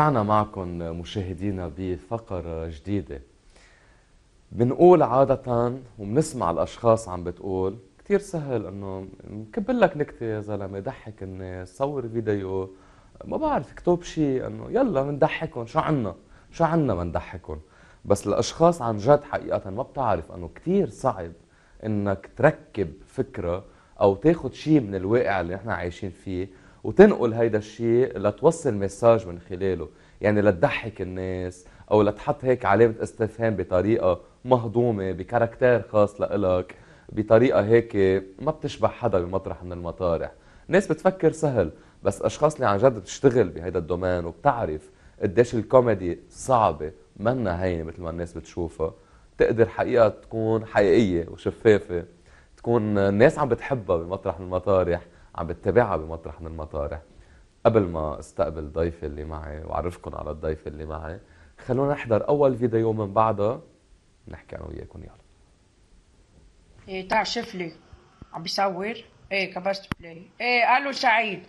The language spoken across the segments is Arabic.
رجعنا معكم مشاهدينا بفقرة جديدة بنقول عادة وبنسمع الأشخاص عم بتقول كتير سهل انه كب لك نكته يا زلمه ضحك الناس صور فيديو ما بعرف اكتب شيء انه يلا بنضحكهم شو عنا شو عنا ما نضحكهم بس الاشخاص عن جد حقيقه ما بتعرف انه كتير صعب انك تركب فكره او تاخذ شيء من الواقع اللي نحن عايشين فيه وتنقل هيدا الشيء لتوصل مساج من خلاله يعني لتضحك الناس او لتحط هيك علامه استفهام بطريقه مهضومه بكاركتير خاص لإلك بطريقه هيك ما بتشبه حدا بمطرح من المطارح ناس بتفكر سهل بس اشخاص اللي عن جد بتشتغل بهيدا الدومين وبتعرف قديش الكوميدي صعبه منا هينه مثل ما الناس بتشوفها تقدر حقيقه تكون حقيقيه وشفافه تكون الناس عم بتحبها بمطرح من المطارح عم بتابعها بمطرح من المطارح قبل ما استقبل ضيفي اللي معي واعرفكم على الضيف اللي معي خلونا نحضر اول فيديو من بعدها نحكي انا وياكم يلا ايه تعال شوف لي عم بيصور ايه كبست بلاي ايه الو سعيد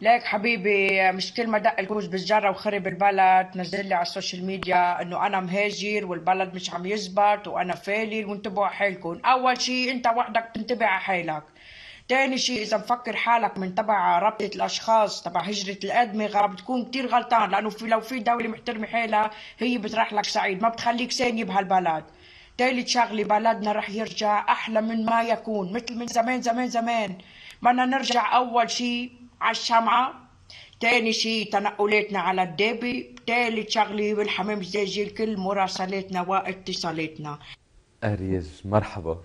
ليك حبيبي مش كل ما دق الجوز بالجره وخرب البلد نزل لي على السوشيال ميديا انه انا مهاجر والبلد مش عم يزبط وانا فالي وانتبهوا على حالكم اول شيء انت وحدك بتنتبه على حالك تاني شيء اذا مفكر حالك من تبع رابطه الاشخاص تبع هجره الادمغه بتكون كتير غلطان لانه في لو في دوله محترمه حالها هي بترح لك سعيد ما بتخليك ثاني بهالبلد تالت شغلة بلدنا رح يرجع أحلى من ما يكون مثل من زمان زمان زمان بدنا نرجع أول شيء على الشمعة تاني شيء تنقلاتنا على الدابي تالت شغلة بالحمام الزاجي كل مراسلاتنا واتصالاتنا أريج مرحبا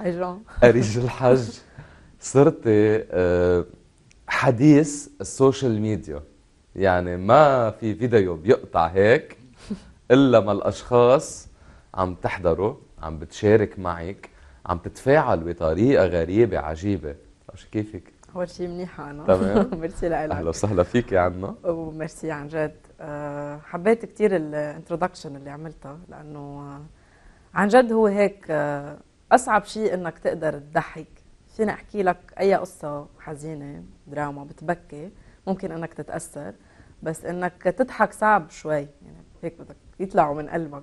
اريز أريج الحج صرت آه، حديث السوشيال ميديا يعني ما في فيديو بيقطع هيك الا ما الاشخاص عم تحضره عم بتشارك معك عم تتفاعل بطريقه غريبه عجيبه شو كيفك اول شيء منيحه انا تمام ميرسي لك اهلا وسهلا فيكي عنا وميرسي عن جد آه، حبيت كثير الانترودكشن اللي عملتها لانه آه، عن جد هو هيك اصعب شيء انك تقدر تضحك فيني احكي لك اي قصه حزينه دراما بتبكي ممكن انك تتاثر بس انك تضحك صعب شوي يعني هيك بدك يطلعوا من قلبك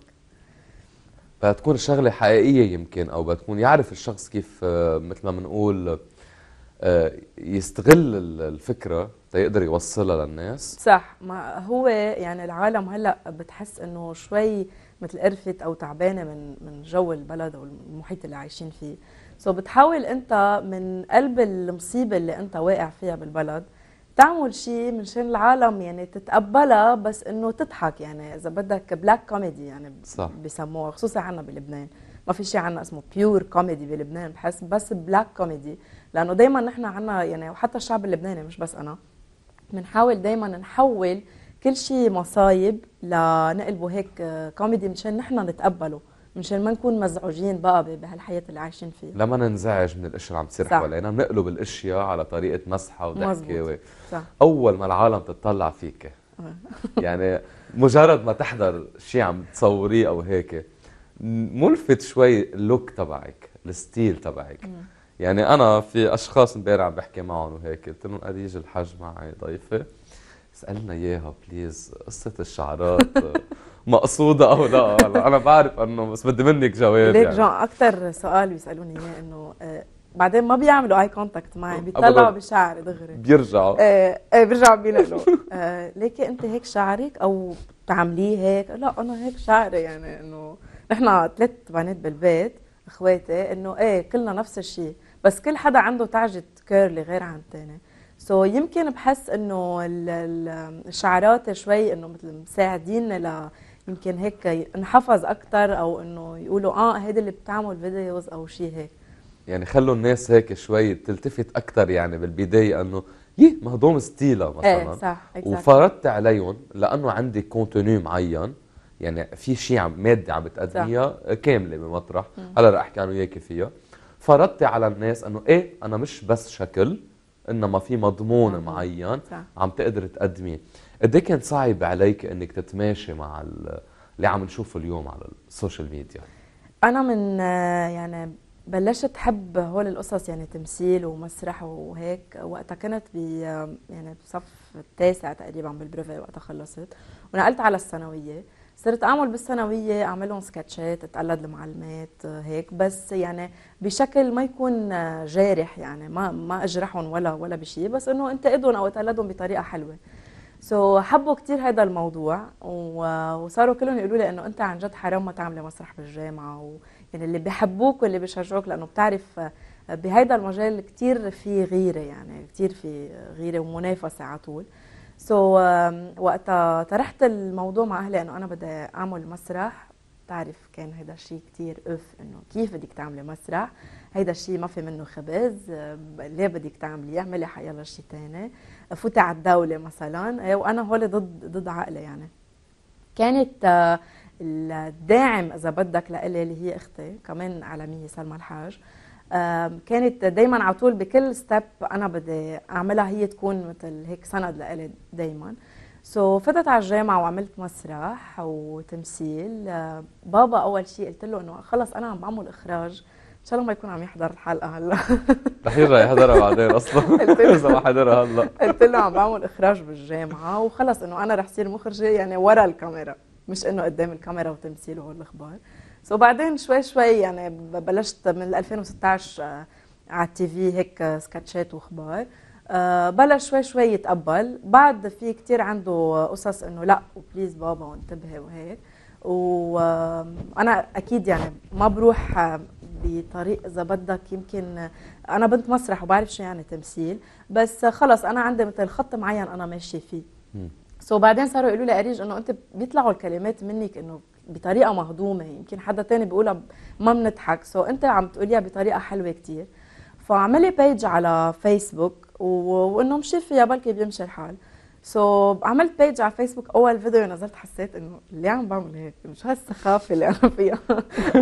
بدها تكون شغله حقيقيه يمكن او بدها تكون يعرف الشخص كيف آه، مثل ما بنقول آه، يستغل الفكره تيقدر يوصلها للناس صح ما هو يعني العالم هلا بتحس انه شوي مثل قرفت او تعبانه من من جو البلد والمحيط اللي عايشين فيه سو so بتحاول انت من قلب المصيبه اللي انت واقع فيها بالبلد تعمل شيء منشان العالم يعني تتقبلها بس انه تضحك يعني اذا بدك بلاك كوميدي يعني صح. بسموها خصوصا عنا بلبنان ما في شيء عنا اسمه بيور كوميدي بلبنان بحس بس بلاك كوميدي لانه دائما نحن عنا يعني وحتى الشعب اللبناني مش بس انا بنحاول دائما نحول كل شيء مصايب لنقلبه هيك كوميدي مشان نحن نتقبله مشان ما نكون مزعوجين بقى بهالحياه اللي عايشين فيها لما ننزعج من الاشياء اللي عم تصير حوالينا بنقلب الاشياء على طريقه مسحه وضحكه و... صح. اول ما العالم تتطلع فيك آه. يعني مجرد ما تحضر شيء عم تصوريه او هيك ملفت شوي اللوك تبعك الستيل تبعك يعني انا في اشخاص امبارح عم بحكي معهم وهيك قلت لهم قد يجي الحج معي ضيفه اسألنا إياها بليز قصة الشعرات مقصودة أو لا أنا بعرف أنه بس بدي منك جواب ليك يعني. جون أكثر سؤال بيسألوني إياه إنه آه، بعدين ما بيعملوا اي كونتاكت معي بيطلعوا بشعري دغري بيرجعوا ايه بيرجعوا بينقلوا آه، ليك ليكي انت هيك شعرك او بتعمليه هيك لا انا هيك شعري يعني انه نحن ثلاث بنات بالبيت اخواتي انه ايه كلنا نفس الشيء بس كل حدا عنده تعجة كيرلي غير عن الثاني سو so, يمكن بحس انه الشعرات شوي انه مثل مساعدين ل يمكن هيك نحفظ اكثر او انه يقولوا اه هيدي اللي بتعمل فيديوز او شيء هيك يعني خلوا الناس هيك شوي تلتفت اكثر يعني بالبدايه انه يه مهضوم ستيلا إيه، مثلا ايه صح وفرضت عليهم لانه عندي كونتوني معين يعني في شيء عم ماده عم بتقدميها كامله بمطرح هلا رح احكي انا وياكي فيها فرضت على الناس انه ايه انا مش بس شكل انما في مضمون صح. معين صح. عم تقدر تقدميه قد إيه كان صعب عليك انك تتماشي مع اللي عم نشوفه اليوم على السوشيال ميديا انا من يعني بلشت حب هول القصص يعني تمثيل ومسرح وهيك وقتها كنت ب يعني بصف التاسع تقريبا بالبريفي وقتها خلصت ونقلت على الثانويه صرت اعمل بالثانويه اعملهم سكتشات اتقلد المعلمات هيك بس يعني بشكل ما يكون جارح يعني ما ما اجرحهم ولا ولا بشيء بس انه انتقدهم او اتقلدهم بطريقه حلوه سو so, حبوا كثير هذا الموضوع وصاروا كلهم يقولوا لي انه انت عن جد حرام ما تعملي مسرح بالجامعه و... يعني اللي بحبوك واللي بيشجعوك لانه بتعرف بهذا المجال كثير في غيره يعني كثير في غيره ومنافسه على طول سو so, um, وقتها طرحت الموضوع مع اهلي انه انا بدي اعمل مسرح بتعرف كان هيدا الشيء كثير اف انه كيف بدك تعملي مسرح هيدا الشيء ما في منه خبز ليه بدك تعمليه اعملي حيلا شيء ثاني فوتي على الدوله مثلا إيه، وانا هول ضد ضد عقلي يعني كانت آه، الداعم اذا بدك لإلي اللي هي اختي كمان عالميه سلمى الحاج كانت دايما على طول بكل ستيب انا بدي اعملها هي تكون مثل هيك سند لإلي دايما سو so, فتت على الجامعه وعملت مسرح وتمثيل بابا اول شيء قلت له انه خلص انا عم بعمل اخراج ان شاء الله ما يكون عم يحضر الحلقه هلا رح يرجع يحضرها بعدين اصلا اذا ما حضرها هلا قلت له عم بعمل اخراج بالجامعه وخلص انه انا رح صير مخرجه يعني ورا الكاميرا مش انه قدام الكاميرا وتمثيل وهول الاخبار سو وبعدين شوي شوي يعني بلشت من 2016 آه، على التي في هيك آه، سكتشات واخبار آه، بلش شوي شوي يتقبل بعد في كتير عنده قصص انه لا وبليز بابا وانتبهي وهيك وانا اكيد يعني ما بروح بطريق اذا بدك يمكن انا بنت مسرح وبعرف شو يعني تمثيل بس خلص انا عندي مثل خط معين انا ماشيه فيه سو so بعدين صاروا يقولوا لي اريج انه انت بيطلعوا الكلمات منك انه بطريقه مهضومه يمكن حدا تاني بيقولها ما بنضحك سو so انت عم تقوليها بطريقه حلوه كتير فعملي بيج على فيسبوك وانه مشي فيها بركي بيمشي الحال سو so, عملت بيج على فيسبوك اول فيديو نزلت حسيت انه ليه عم بعمل هيك مش هالسخافه اللي انا فيها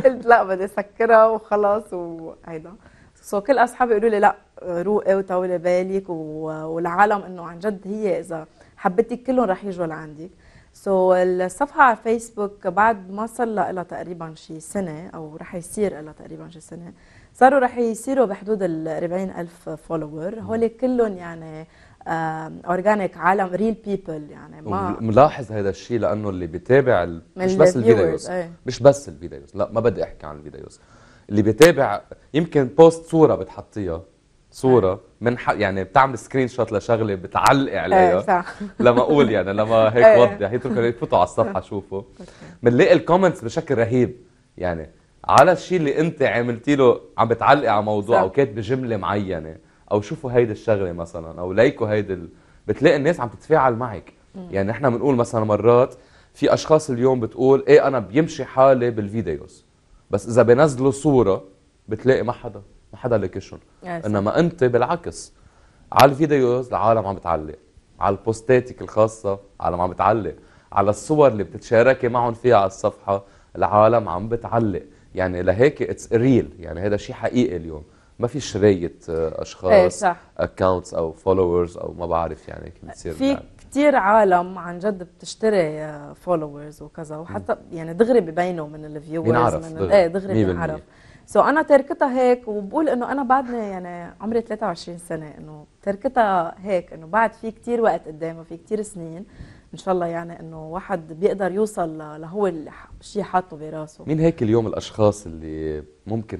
قلت لا بدي سكرها وخلص وهيدا سو so, كل اصحابي يقولوا لي لا روقي وطولي بالك و... والعالم انه عن جد هي اذا حبيتك كلهم رح يجوا لعندك سو so, الصفحه على فيسبوك بعد ما صار لها تقريبا شي سنه او رح يصير لها تقريبا شي سنه صاروا رح يصيروا بحدود ال 40 الف فولوور هول كلهم يعني اورجانيك عالم ريل بيبل يعني ما ملاحظ هذا الشيء لانه اللي بيتابع ال... مش بس الفيديوز ايه. مش بس الفيديوز لا ما بدي احكي عن الفيديوز اللي بيتابع يمكن بوست صوره بتحطيها صوره من حق يعني بتعمل سكرين شوت لشغله بتعلق عليها صح لما اقول يعني لما هيك وضح يتركوا يفوتوا على الصفحه شوفوا بنلاقي الكومنتس بشكل رهيب يعني على الشيء اللي انت عملتي له عم بتعلقي على موضوع او كاتبه جمله معينه او شوفوا هيدي الشغله مثلا او لايكوا هيدي ال... بتلاقي الناس عم تتفاعل معك يعني احنا بنقول مثلا مرات في اشخاص اليوم بتقول ايه انا بيمشي حالي بالفيديوز بس اذا بنزلوا صوره بتلاقي ما حدا ما حدا لك آه، انما انت بالعكس على الفيديوز العالم عم بتعلق على البوستاتك الخاصه العالم عم بتعلق على الصور اللي بتتشاركي معهم فيها على الصفحه العالم عم بتعلق يعني لهيك اتس ريل يعني هذا شيء حقيقي اليوم ما في شرايه اشخاص اكونتس إيه، او فولورز او ما بعرف يعني كيف بتصير في يعني. كثير عالم عن جد بتشتري فولورز آه، وكذا وحتى يعني دغري ببينوا من الفيورز من ايه دغري بنعرف سو so انا تركتها هيك وبقول انه انا بعدني يعني عمري 23 سنه انه تركتها هيك انه بعد في كتير وقت قدامه في كتير سنين ان شاء الله يعني انه واحد بيقدر يوصل لهو الشيء حاطه براسه مين هيك اليوم الاشخاص اللي ممكن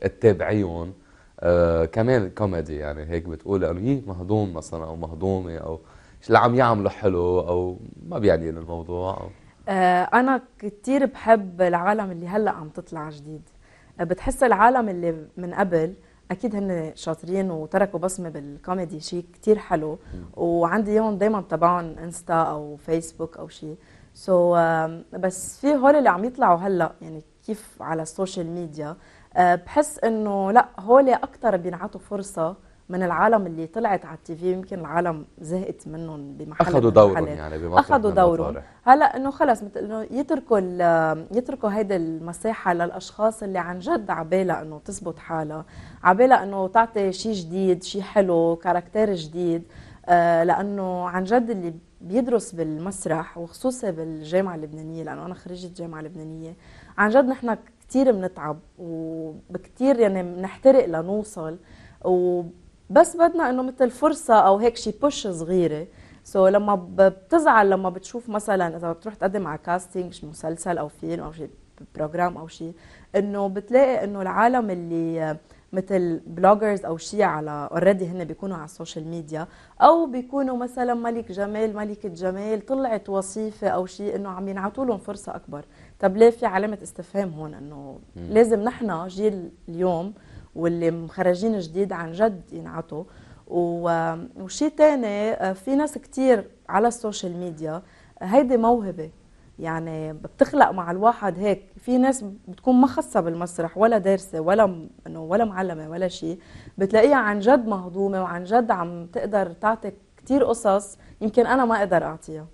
تتابعيهم آه كمان كوميدي يعني هيك بتقول انه يعني مهضوم مثلا او مهضومه او اللي عم يعملوا حلو او ما بيعني الموضوع أو. آه انا كثير بحب العالم اللي هلا عم تطلع جديد أه، بتحس العالم اللي من قبل اكيد هن شاطرين وتركوا بصمه بالكوميدي شيء كثير حلو وعندي اياهم دائما تبعهم انستا او فيسبوك او شيء سو so, uh, بس في هول اللي عم يطلعوا هلا يعني كيف على السوشيال ميديا uh, بحس انه لا هول اكثر بينعطوا فرصه من العالم اللي طلعت على التيفي يمكن العالم زهقت منهم بمحل اخذوا دورهم يعني بمصر اخذوا دورهم هلا انه خلص مثل انه يتركوا يتركوا هيدي المساحه للاشخاص اللي عن جد عبالها انه تثبت حالها عبالها انه تعطي شيء جديد شيء حلو كاركتير جديد آه لانه عن جد اللي بيدرس بالمسرح وخصوصي بالجامعه اللبنانيه لانه انا خريجه جامعه لبنانيه عن جد نحن كثير بنتعب وبكثير يعني بنحترق لنوصل و بس بدنا انه مثل فرصه او هيك شي بوش صغيره سو so لما بتزعل لما بتشوف مثلا اذا بتروح تقدم على كاستنج مسلسل او فيلم او شيء بروجرام او شيء انه بتلاقي انه العالم اللي آه، مثل بلوجرز او شيء على اوريدي هن بيكونوا على السوشيال ميديا او بيكونوا مثلا ملك جمال ملكه جمال طلعت وصيفه او شيء انه عم ينعطوا لهم فرصه اكبر طب ليه في علامه استفهام هون انه لازم نحن جيل اليوم واللي مخرجين جديد عن جد ينعطوا وشيء تاني آه، في ناس كتير على السوشيال ميديا آه، هيدي موهبة يعني بتخلق مع الواحد هيك في ناس بتكون ما خاصة بالمسرح ولا دارسة ولا انه ولا معلمة ولا شيء بتلاقيها عن جد مهضومة وعن جد عم تقدر تعطي كتير قصص يمكن انا ما اقدر اعطيها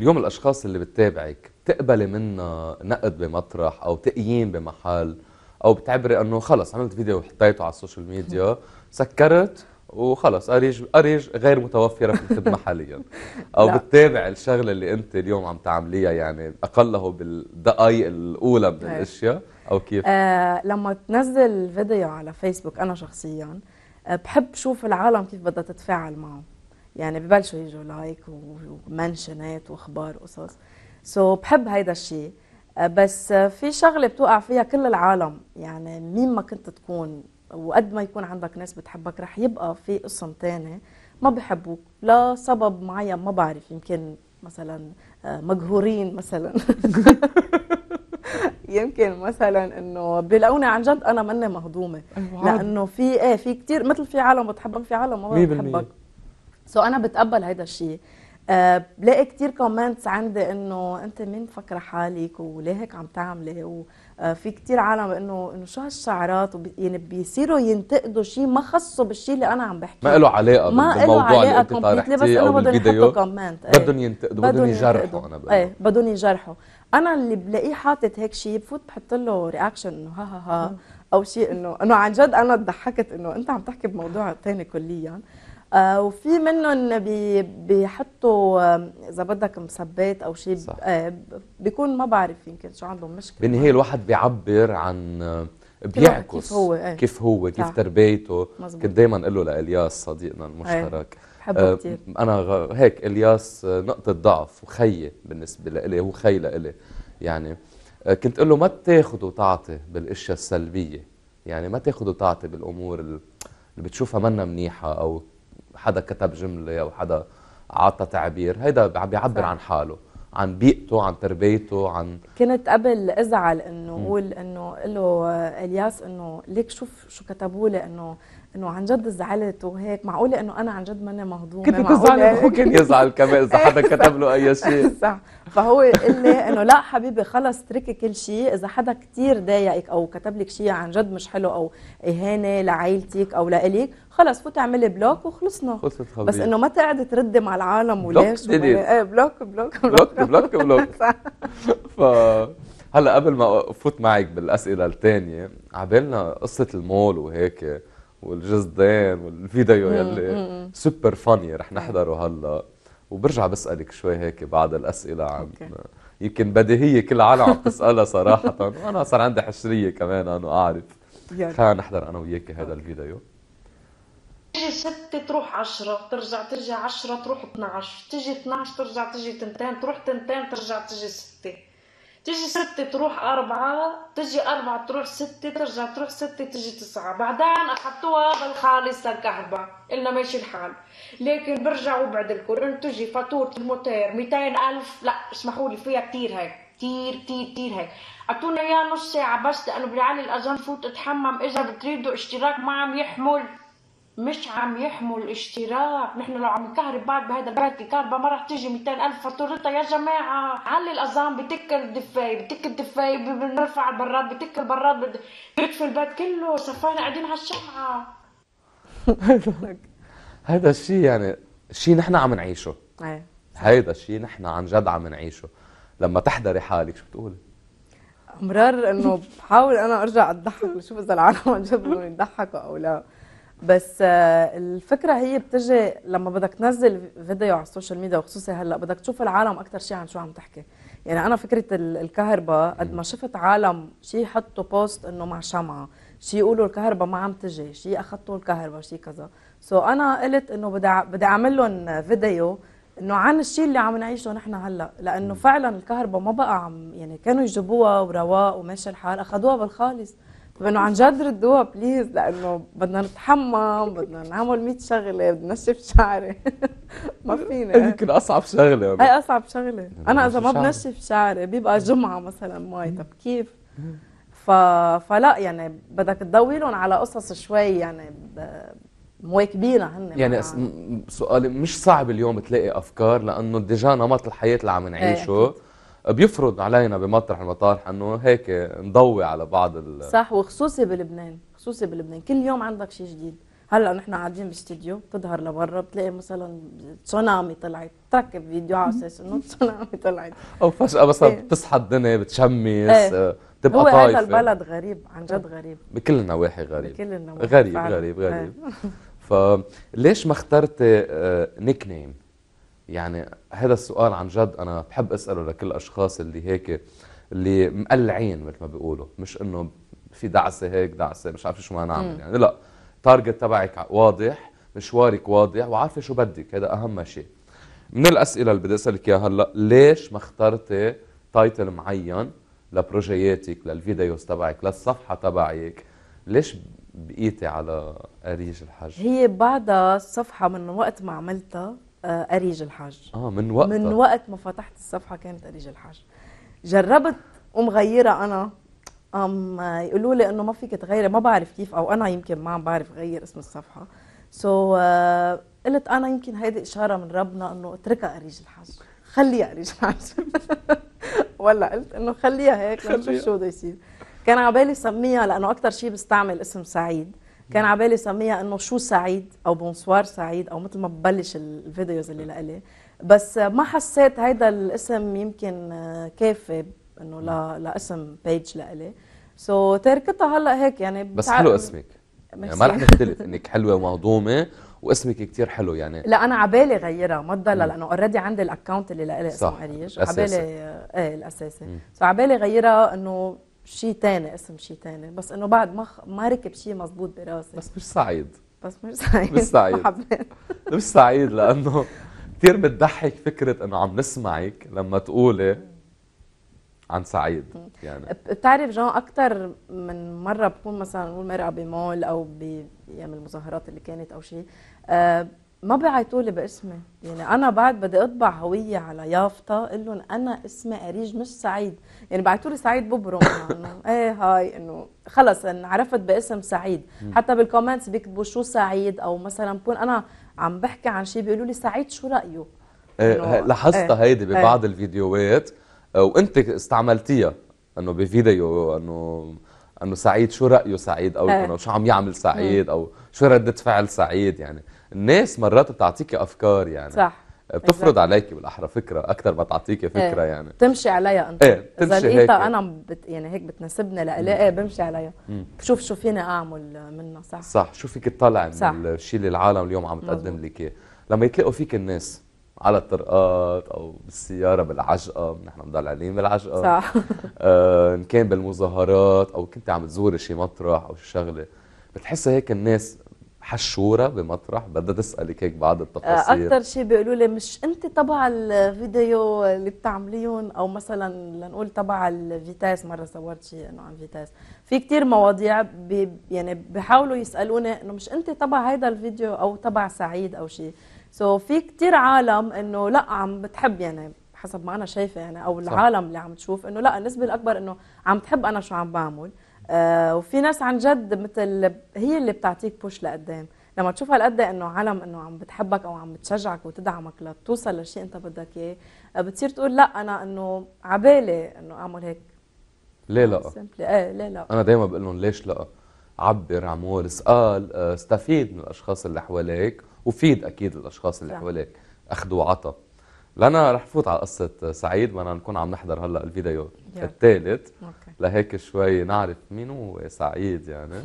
اليوم الاشخاص اللي بتتابعك بتقبلي منها نقد بمطرح او تقييم بمحل او بتعبري انه خلص عملت فيديو وحطيته على السوشيال ميديا سكرت وخلص اريج اريج غير متوفره في الخدمه حاليا او بتتابع الشغله اللي انت اليوم عم تعمليها يعني اقله بالدقائق الاولى من إيه. الاشياء او كيف آه لما تنزل فيديو على فيسبوك انا شخصيا آه، بحب شوف العالم كيف بدها تتفاعل معه يعني ببلشوا يجوا لايك ومنشنات واخبار وقصص سو so بحب هيدا الشيء آه، بس في شغله بتوقع فيها كل العالم يعني مين ما كنت تكون وقد ما يكون عندك ناس بتحبك رح يبقى في قسم تاني ما بحبوك لا سبب معين ما بعرف يمكن مثلا آه، مقهورين مثلا يمكن مثلا انه بيلاقوني عن جد انا مني مهضومه لانه في ايه في كثير مثل في عالم بتحبك في عالم ما بتحبك سو so انا بتقبل هذا الشيء أه بلاقي كثير كومنتس عندي انه انت مين مفكره حالك وليه هيك عم تعملي وفي آه، كثير عالم انه انه شو هالشعرات يعني بيصيروا ينتقدوا شيء ما خصه بالشيء اللي انا عم بحكيه ما له علاقه ما له علاقه كومبليتلي بس انا بدهم يحطوا كومنت إيه. بدهم ينتقدوا بدهم يجرحوا انا بقول ايه بدهم يجرحوا انا اللي بلاقيه حاطط هيك شيء بفوت بحط له رياكشن انه ها ها ها او شيء انه انه عن جد انا ضحكت انه انت عم تحكي بموضوع ثاني كليا آه، وفي منهم بي بيحطوا آه، اذا بدك مسبات او شيء آه، بيكون ما بعرف يمكن شو عندهم مشكله بالنهايه الواحد بيعبر عن بيعكس كيف هو ايه. كيف هو كيف تربيته كنت دائما اقول له لالياس صديقنا المشترك ايه. بحبه كثير انا هيك الياس نقطه ضعف وخيي بالنسبه لإلي هو خي لإلي يعني كنت اقول له ما تاخذ وتعطي بالاشياء السلبيه يعني ما تاخذ وتعطي بالامور اللي بتشوفها منا منيحه او حدا كتب جملة أو حدا عطى تعبير هيدا عم بيعبر عن حاله عن بيئته عن تربيته عن كنت قبل ازعل انه اقول انه له الياس انه ليك شوف شو كتبوا لي انه انه عن جد زعلت وهيك معقوله انه انا عن جد ماني مهضومه كنت تزعل هو كان يزعل كمان اذا حدا كتب له اي شيء صح فهو قال لي انه لا حبيبي خلص اتركي كل شيء اذا حدا كثير ضايقك او كتب لك شيء عن جد مش حلو او اهانه لعائلتك او لإلك خلص فوتي اعملي بلوك وخلصنا خلصت خبير. بس انه ما تقعدي تردي مع العالم وليش بلوك ايه بلوك بلوك بلوك بلوك بلوك ف هلا قبل ما افوت معك بالاسئله الثانيه عبالنا قصه المول وهيك والجزدان والفيديو يلي سوبر فاني رح نحضره هلا وبرجع بسالك شوي هيك بعد الاسئله عن يمكن بديهيه كل العالم عم تسالها صراحه وانا صار عندي حشريه كمان انا اعرف خلينا نحضر انا وياك هذا الفيديو تجي ستة تروح عشرة ترجع ترجع عشرة تروح 12 تجي 12 ترجع تجي تنتين تروح تنتين ترجع تجي ستة تجي ستة تروح أربعة تجي أربعة تروح ستة ترجع تروح ستة تجي تسعة بعدين أخذتوها بالخالصة الكهرباء قلنا ماشي الحال لكن برجع وبعد الكورن تجي فاتورة الموتير 200 ألف لا اسمحوا لي فيها كتير هيك كتير كتير كتير هيك اعطونا اياه نص ساعة بس لأنه بيعاني الأذان فوت اتحمم إذا بتريدوا اشتراك معهم يحمل مش عم يحموا الاشتراك نحن لو عم نكهرب بعض بهذا البلد الكهرباء ما راح تيجي 200 ألف فاتورتها يا جماعة علي الأظام بتكر الدفاية بتكر الدفاية بنرفع البراد بتكر البراد بيطفي البيت كله صفينا قاعدين على الشمعة هذا الشيء يعني شيء نحن عم نعيشه إيه. هيدا الشيء نحن عن جد عم نعيشه لما تحضري حالك شو بتقولي؟ امرار انه بحاول انا ارجع اضحك وشوف اذا العالم عن جد بدهم يضحكوا او لا بس آه، الفكره هي بتجي لما بدك تنزل فيديو على السوشيال ميديا وخصوصي هلا بدك تشوف العالم اكثر شيء عن شو عم تحكي يعني انا فكره الكهرباء قد ما شفت عالم شيء يحطوا بوست انه مع شمعه شيء يقولوا الكهرباء ما عم تجي شيء اخذتوا الكهرباء شيء كذا سو so انا قلت انه بدي بدي اعمل لهم فيديو انه عن الشيء اللي عم نعيشه نحن هلا لانه فعلا الكهرباء ما بقى عم يعني كانوا يجيبوها ورواق وماشي الحال اخذوها بالخالص طب عن جد ردوها بليز لانه بدنا نتحمم بدنا نعمل 100 شغله بدنا نشف شعري ما فينا يمكن اصعب شغله هي اصعب شغله يعني انا اذا ما بنشف شعري بيبقى جمعه مثلا مي طب كيف ف... فلا يعني بدك تضوي لهم على قصص شوي يعني ب... مواكبينها هن يعني سؤالي مش صعب اليوم تلاقي افكار لانه ديجا نمط الحياه اللي عم نعيشه إيه، بيفرض علينا بمطرح المطارح انه هيك نضوي على بعض ال... صح وخصوصي بلبنان خصوصي بلبنان كل يوم عندك شيء جديد هلا نحن قاعدين باستديو بتظهر لبرا بتلاقي مثلا تسونامي طلعت تركب فيديو على اساس انه تسونامي طلعت او فجاه مثلا إيه. بتصحى الدنيا بتشمس ايه. طايفه هو هذا البلد غريب عن جد غريب بكل النواحي غريب بكل النواحي غريب غريب غريب ايه. فليش ما اخترت نيك آه، نيم يعني هذا السؤال عن جد انا بحب اساله لكل الاشخاص اللي هيك اللي مقلعين مثل ما بيقولوا مش انه في دعسه هيك دعسه مش عارف شو ما نعمل يعني لا التارجت تبعك واضح مشوارك واضح وعارفه شو بدك هذا اهم شيء من الاسئله اللي بدي اسالك اياها هلا ليش ما اخترتي تايتل معين لبروجياتك للفيديوز تبعك للصفحه تبعك ليش بقيتي على اريج الحج هي بعدها الصفحه من وقت ما عملتها آه، أريج الحاج اه من وقت من وقت ما فتحت الصفحة كانت أريج الحاج جربت ومغيرة أنا أم يقولوا لي إنه ما فيك تغيري ما بعرف كيف أو أنا يمكن ما عم بعرف غير اسم الصفحة سو so, uh, قلت أنا يمكن هيدي إشارة من ربنا إنه اتركها أريج الحاج خليها أريج الحاج ولا قلت إنه خليها هيك لنشوف شو بده يصير كان على بالي سميها لأنه أكثر شيء بستعمل اسم سعيد كان على نعم. بالي سميها انه شو سعيد او بونسوار سعيد او مثل ما ببلش الفيديوز اللي نعم. لإلي بس ما حسيت هيدا الاسم يمكن كافي انه لا نعم. لاسم بيج لإلي سو so, تركتها هلا هيك يعني بس حلو اسمك يعني ما رح نختلف انك حلوه ومهضومه واسمك كثير حلو يعني لا انا عبالي غيرها ما تضلها لانه اوريدي عندي الاكونت اللي لإلي اسمه اريج عبالي ايه الاساسي سو عبالي غيرها انه شيء تاني اسم شيء تاني بس انه بعد ما خ... ما ركب شيء مزبوط براسي بس مش سعيد بس مش سعيد مش سعيد مش سعيد لانه كثير بتضحك فكره انه عم نسمعك لما تقولي عن سعيد يعني بتعرف جون اكثر من مره بكون مثلا نقول مرقه بمول او بايام المظاهرات اللي كانت او شيء أه ما بيعيطوا لي باسمي يعني انا بعد بدي اطبع هويه على يافطه اقول لهم انا اسمي اريج مش سعيد يعني بعثوا لي سعيد ببرم انه ايه هاي انه خلص انعرفت باسم سعيد حتى بالكومنتس بيكتبوا شو سعيد او مثلا بكون انا عم بحكي عن شيء بيقولوا لي سعيد شو رايه ايه, إيه، لاحظتها ايه هيدي إيه. ببعض ايه الفيديوهات آه، وانت استعملتيها انه بفيديو انه انه سعيد شو رايه سعيد او إيه. انه شو عم يعمل سعيد او شو رده فعل سعيد يعني الناس مرات بتعطيكي افكار يعني صح بتفرض عليكي بالاحرى فكره اكثر ما تعطيكي إيه. فكره ايه. يعني بتمشي عليها انت ايه تمشي اذا هيك انا بت يعني هيك بتناسبني لإلي ايه بمشي عليها بشوف شو فيني اعمل منها صح صح شو فيك تطلع من الشيء اللي العالم اليوم عم تقدم لك اياه لما يتلاقوا فيك الناس على الطرقات او بالسياره بالعجقه نحن بنضل عليهم بالعجقه صح آه، ان كان بالمظاهرات او كنت عم تزوري شي مطرح او شغله بتحسي هيك الناس حشوره بمطرح بدها تسالك هيك بعض آه، التفاصيل اكثر شيء بيقولوا لي مش انت تبع الفيديو اللي بتعمليهم او مثلا لنقول تبع الفيتاس مره صورت شيء انه عن فيتاس في كثير مواضيع بي يعني بحاولوا يسالوني انه مش انت تبع هذا الفيديو او تبع سعيد او شيء سو so في كثير عالم انه لا عم بتحب يعني حسب ما انا شايفه يعني او العالم صح. اللي عم تشوف انه لا النسبه الاكبر انه عم تحب انا شو عم بعمل آه، وفي ناس عن جد مثل هي اللي بتعطيك بوش لقدام لما تشوف هالقد انه عالم انه عم بتحبك او عم بتشجعك وتدعمك لتوصل للشيء انت بدك اياه آه، بتصير تقول لا انا انه عبالي انه اعمل هيك ليه لا؟ ايه ليه لا؟ انا دائما بقول لهم ليش لا؟ عبر عمول اسال آه، استفيد من الاشخاص اللي حواليك وفيد اكيد الاشخاص اللي حواليك اخذوا وعطى لانا رح فوت على قصه سعيد بدنا نكون عم نحضر هلا الفيديو الثالث لهيك شوي نعرف مين هو سعيد يعني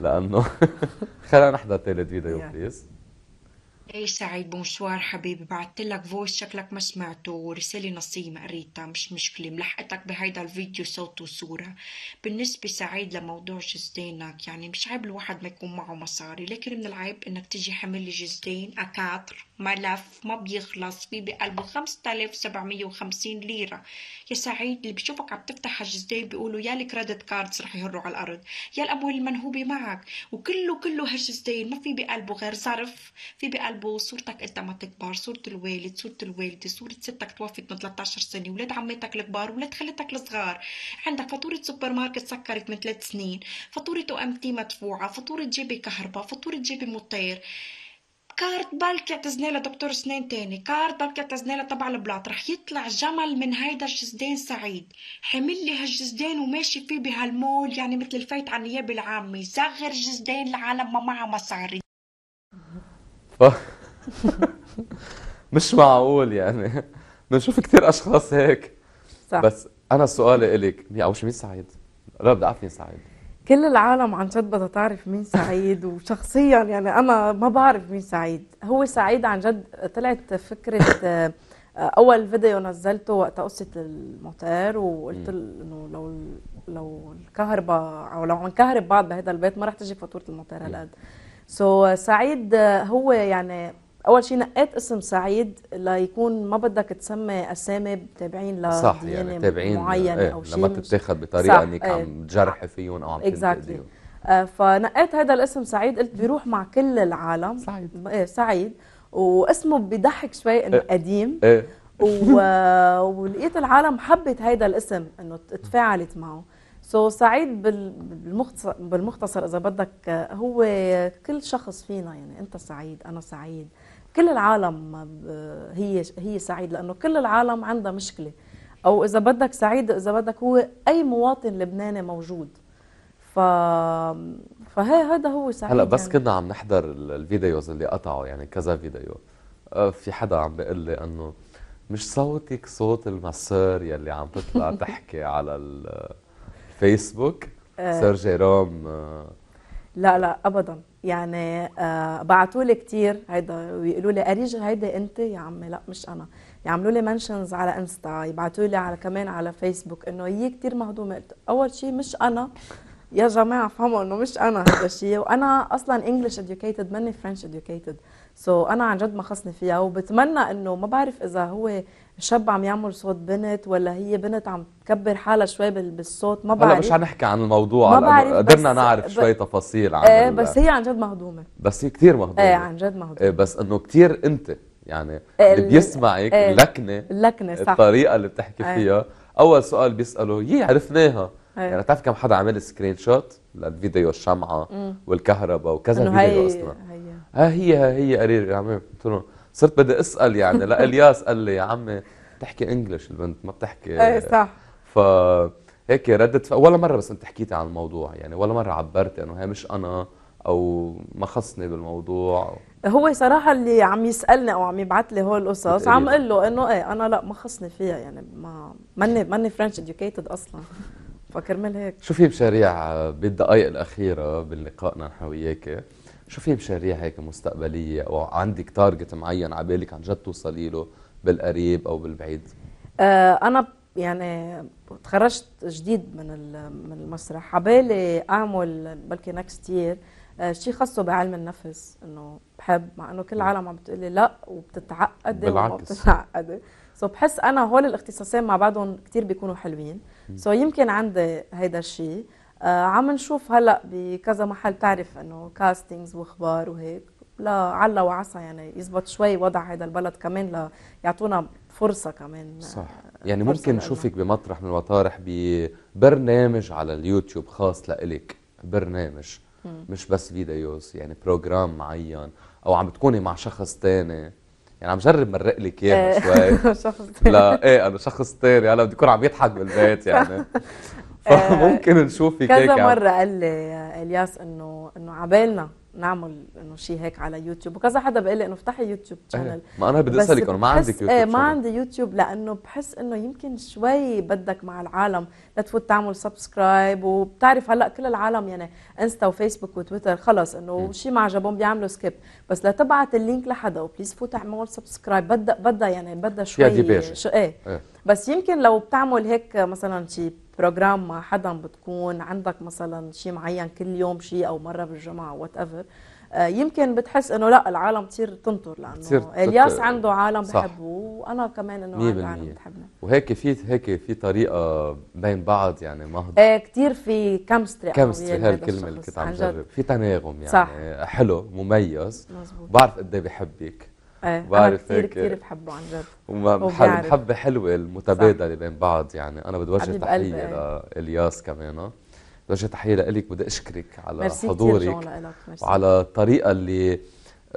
لانه خلينا نحضر ثالث فيديو بليز اي سعيد بونسوار حبيبي لك فويس شكلك ما سمعته ورسالة نصية ما قريتها مش مشكلة ملحقتك بهيدا الفيديو صوت وصورة بالنسبة سعيد لموضوع جزدينك يعني مش عيب الواحد ما يكون معه مصاري لكن من العيب انك تجي حمل جزدين اكاتر ملف ما بيخلص في بقلبه 5750 ليرة يا سعيد اللي بشوفك عم تفتح هالجزدان بيقولوا يا الكريدت كاردز رح يهروا على الارض يا الاموال المنهوبة معك وكله كله هالجزدين ما في بقلبه غير ظرف في بقلبه قلبه صورتك انت ما تكبر صورة الوالد صورة الوالدة صورة ستك توفت من 13 سنة ولاد عماتك الكبار ولاد خالتك الصغار عندك فاتورة سوبر ماركت سكرت من 3 سنين فاتورة تي مدفوعة فاتورة جيبي كهرباء فاتورة جيبي مطير كارت بالك اعتزنا لدكتور دكتور اسنان تاني كارت بالك اعتزنا تبع البلاط رح يطلع جمل من هيدا الجزدان سعيد حمل لي هالجزدان وماشي فيه بهالمول يعني مثل الفايت عن النيابه العامه زغر جزدان العالم ما معها مصاري مش معقول يعني بنشوف كثير اشخاص هيك صح. بس انا سؤالي لك اول شيء مين سعيد؟ لا بدي اعرف مين سعيد كل العالم عن جد بدها تعرف مين سعيد وشخصيا يعني انا ما بعرف مين سعيد هو سعيد عن جد طلعت فكره آه، اول فيديو نزلته وقت قصه الموتير وقلت انه لو لو الكهرباء او لو عم نكهرب بعض بهذا البيت ما رح تجي فاتوره الموتير هالقد سو so, آه، سعيد آه، هو يعني اول شيء نقيت اسم سعيد ليكون ما بدك تسمي اسامي تابعين ل صح يعني تابعين آه، معينه ايه او شيء لما تتاخذ بطريقه انك ايه عم تجرحي فيهم او عم exactly. آه فنقيت هذا الاسم سعيد قلت بيروح مع كل العالم سعيد ايه سعيد واسمه بيضحك شوي انه ايه قديم ايه ولقيت العالم حبت هيدا الاسم انه تفاعلت معه سو so, سعيد بالمختصر, بالمختصر اذا بدك هو كل شخص فينا يعني انت سعيد انا سعيد كل العالم هي هي سعيد لانه كل العالم عندها مشكله او اذا بدك سعيد اذا بدك هو اي مواطن لبناني موجود ف فهي هذا هو سعيد هلا بس يعني. كنا عم نحضر الفيديوز اللي قطعوا يعني كذا فيديو أه، في حدا عم بيقول لي انه مش صوتك صوت المسار يلي عم تطلع تحكي على ال فيسبوك آه. سير جيروم آه. لا لا ابدا يعني آه، بعتوا بعثوا لي كثير هيدا ويقولوا لي اريج هيدا انت يا عمي لا مش انا يعملوا لي منشنز على انستا يبعثوا لي على كمان على فيسبوك انه هي كثير مهضومه قلت اول شيء مش انا يا جماعه فهموا انه مش انا هذا الشيء وانا اصلا انجلش educated ماني فرنش educated سو so انا عن جد ما خصني فيها وبتمنى انه ما بعرف اذا هو شاب عم يعمل صوت بنت ولا هي بنت عم تكبر حالها شوي بالصوت ما بعرف هلا مش حنحكي عن الموضوع ما بعرف قدرنا نعرف ب... شوي تفاصيل عن ايه بس هي عن جد مهضومه بس هي كثير مهضومه ايه عن جد مهضومه ايه بس انه كثير انت يعني اللي بيسمعك ايه اللكنه اللكنه صح الطريقه اللي بتحكي ايه فيها اول سؤال بيساله يي عرفناها ايه يعني بتعرف كم حدا عمل سكرين شوت للفيديو الشمعه والكهرباء وكذا فيديو اصلا ها آه، هي ها هي قرير يا عمي قلت له صرت بدي اسال يعني لا الياس قال لي يا عمي بتحكي انجلش البنت ما بتحكي ايه صح ف هيك ردت ولا مره بس انت حكيتي عن الموضوع يعني ولا مره عبرتي انه هي مش انا او ما خصني بالموضوع هو صراحة اللي عم يسألني أو عم يبعث لي هول القصص عم أقول له إنه إيه أنا لا ما خصني فيها يعني ما ماني ماني فرنش إديوكيتد أصلا فكرمال هيك شو في مشاريع بالدقائق الأخيرة بلقائنا نحن وياك شو في مشاريع هيك مستقبليه او عندك تارجت معين على بالك عن جد توصلي له بالقريب او بالبعيد آه انا يعني تخرجت جديد من من المسرح عبالي اعمل بلكي نكست يير شيء خاصه بعلم النفس انه بحب مع انه كل العالم عم بتقولي لا وبتتعقد بالعكس سو so بحس انا هول الاختصاصين مع بعضهم كثير بيكونوا حلوين سو so يمكن عندي هيدا الشيء آه، عم نشوف هلا بكذا محل تعرف انه كاستنجز واخبار وهيك لا وعسى يعني يزبط شوي وضع هذا البلد كمان ليعطونا فرصه كمان آه، صح يعني ممكن نشوفك بمطرح من المطارح ببرنامج على اليوتيوب خاص لإلك برنامج مم. مش بس فيديوز يعني بروجرام معين او عم بتكوني مع شخص تاني يعني عم جرب مرق لك اياها إيه. شوي شخص تاني لا ايه انا شخص تاني هلا بدي يكون عم يضحك بالبيت يعني آه، فممكن نشوف في كذا مره قال لي الياس انه انه عبالنا نعمل انه شيء هيك على يوتيوب وكذا حدا بيقول لي انه افتحي يوتيوب شانل ما انا بدي اسالك انه ما عندك يوتيوب ايه ما عندي يوتيوب لانه بحس انه يمكن شوي بدك مع العالم لتفوت تعمل سبسكرايب وبتعرف هلا كل العالم يعني انستا وفيسبوك وتويتر خلص انه شيء ما عجبهم بيعملوا سكيب بس لتبعت اللينك لحدا وبليز فوت اعمل سبسكرايب بدها بدها يعني بدها شوي شو ايه, ايه. بس يمكن لو بتعمل هيك مثلا شي بروجرام مع حدا بتكون عندك مثلا شي معين كل يوم شي او مره بالجمعه وات ايفر آه، يمكن بتحس انه لا العالم بتصير تنطر لانه الياس عنده عالم بحبوه وانا كمان انه عندي عالم بتحبني وهيك في هيك في طريقه بين بعض يعني ما ايه كثير في كمستري كمستري هي الكلمه اللي كنت عم جرب في تناغم يعني صح. حلو مميز مزبوط. بعرف قد ايه بحبك ايه بعرف كثير كثير بحبه عن جد ومحبه حلوه المتبادله بين بعض يعني انا بدي وجه تحيه لالياس كمان آه. بدي وجه تحيه لإلك بدي اشكرك على حضورك وعلى الطريقه اللي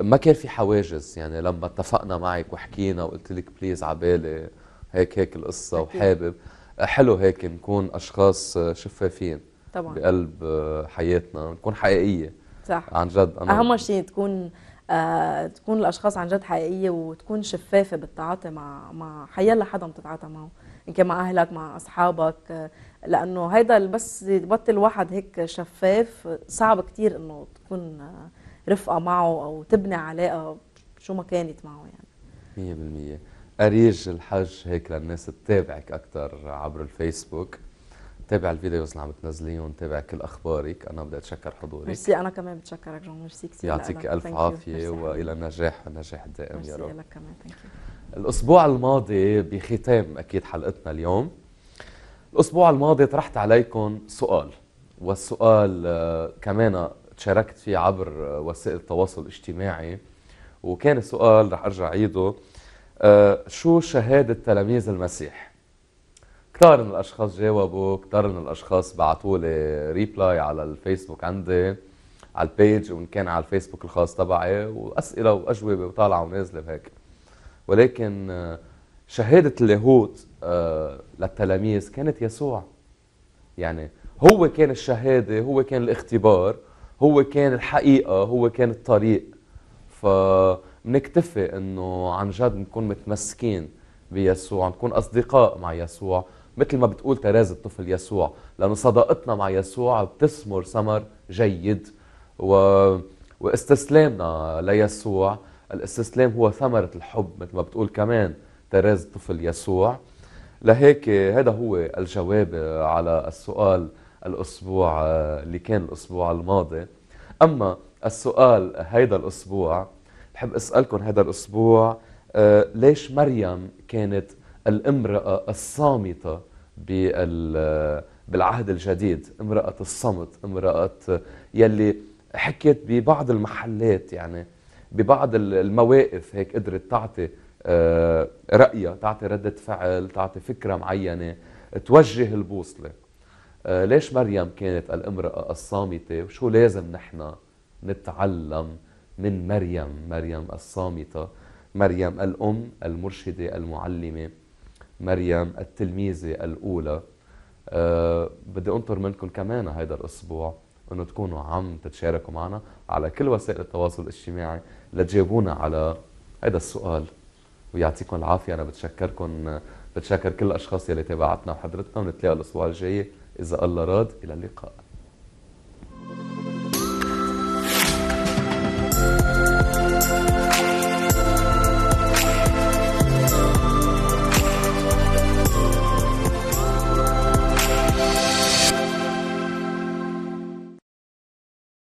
ما كان في حواجز يعني لما اتفقنا معك وحكينا وقلت لك بليز عبالي هيك هيك القصه وحابب حلو هيك نكون اشخاص شفافين طبعا بقلب حياتنا نكون حقيقيه صح عن جد أنا اهم شيء تكون آه، تكون الاشخاص عن جد حقيقيه وتكون شفافه بالتعاطي مع مع حيلا حدا بتتعاطى معه ان كان مع اهلك مع اصحابك آه، لانه هيدا بس يبطل واحد هيك شفاف صعب كتير انه تكون آه، رفقه معه او تبني علاقه شو ما كانت معه يعني 100% أريج الحج هيك للناس تتابعك أكثر عبر الفيسبوك تابع الفيديوز اللي عم تنزليهم تابع كل اخبارك انا بدي اتشكر حضورك ميرسي انا كمان بتشكرك جون ميرسي كثير يعطيك الف عافيه والى النجاح النجاح الدائم يا رب لك كمان ثانك يو الاسبوع الماضي بختام اكيد حلقتنا اليوم الاسبوع الماضي طرحت عليكم سؤال والسؤال آه، كمان تشاركت فيه عبر آه، وسائل التواصل الاجتماعي وكان السؤال رح ارجع عيده آه، شو شهاده تلاميذ المسيح كتار من الاشخاص جاوبوا كتار من الاشخاص بعثوا لي ريبلاي على الفيسبوك عندي على البيج وان كان على الفيسبوك الخاص تبعي واسئله واجوبه وطالعه ونازله وهيك ولكن آه، شهاده اللاهوت للتلاميذ كانت يسوع يعني هو كان الشهاده هو كان الاختبار هو كان الحقيقه هو كان الطريق فمنكتفي انه عن جد نكون متمسكين بيسوع نكون اصدقاء مع يسوع مثل ما بتقول تراز الطفل يسوع لأنه صداقتنا مع يسوع بتثمر ثمر جيد و... واستسلامنا ليسوع الاستسلام هو ثمرة الحب مثل ما بتقول كمان تراز الطفل يسوع لهيك هذا هو الجواب على السؤال الأسبوع اللي كان الأسبوع الماضي أما السؤال هيدا الأسبوع بحب أسألكم هذا الأسبوع آه، ليش مريم كانت الامرأة الصامتة بالعهد الجديد امرأة الصمت امرأة يلي حكيت ببعض المحلات يعني ببعض المواقف هيك قدرت تعطي آه، رأيها تعطي ردة فعل تعطي فكرة معينة توجه البوصلة آه، ليش مريم كانت الامرأة الصامتة وشو لازم نحن نتعلم من مريم مريم الصامتة مريم الأم المرشدة المعلمة مريم التلميذة الأولى أه بدي أنطر منكم كمان هيدا الأسبوع أنه تكونوا عم تتشاركوا معنا على كل وسائل التواصل الاجتماعي لتجاوبونا على هيدا السؤال ويعطيكم العافية أنا بتشكركم بتشكر كل الأشخاص يلي تابعتنا وحضرتنا ونتلاقى الأسبوع الجاي إذا الله راد إلى اللقاء